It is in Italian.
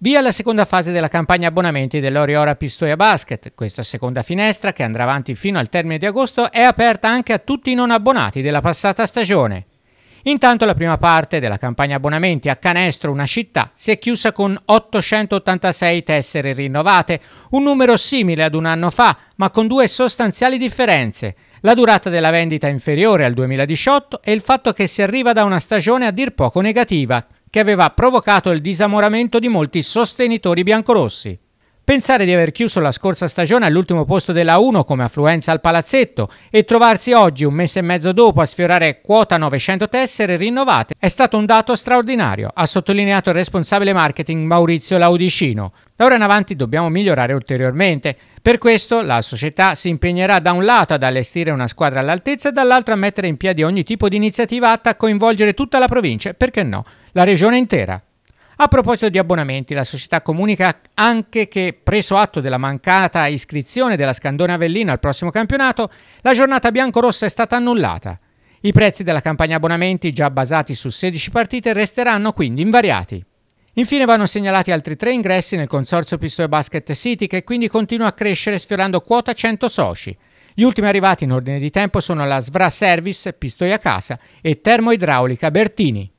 Via la seconda fase della campagna abbonamenti dell'Oriora Pistoia Basket. Questa seconda finestra, che andrà avanti fino al termine di agosto, è aperta anche a tutti i non abbonati della passata stagione. Intanto la prima parte della campagna abbonamenti a Canestro, una città, si è chiusa con 886 tessere rinnovate, un numero simile ad un anno fa, ma con due sostanziali differenze. La durata della vendita inferiore al 2018 e il fatto che si arriva da una stagione a dir poco negativa, che aveva provocato il disamoramento di molti sostenitori biancorossi. Pensare di aver chiuso la scorsa stagione all'ultimo posto della 1 come affluenza al palazzetto e trovarsi oggi, un mese e mezzo dopo, a sfiorare quota 900 tessere rinnovate è stato un dato straordinario, ha sottolineato il responsabile marketing Maurizio Laudicino. Da ora in avanti dobbiamo migliorare ulteriormente. Per questo la società si impegnerà da un lato ad allestire una squadra all'altezza e dall'altro a mettere in piedi ogni tipo di iniziativa atta a coinvolgere tutta la provincia, perché no? la regione intera. A proposito di abbonamenti, la società comunica anche che, preso atto della mancata iscrizione della Scandone Avellino al prossimo campionato, la giornata biancorossa è stata annullata. I prezzi della campagna abbonamenti, già basati su 16 partite, resteranno quindi invariati. Infine vanno segnalati altri tre ingressi nel consorzio Pistoia Basket City che quindi continua a crescere sfiorando quota 100 soci. Gli ultimi arrivati in ordine di tempo sono la Svra Service Pistoia Casa e Termoidraulica Bertini.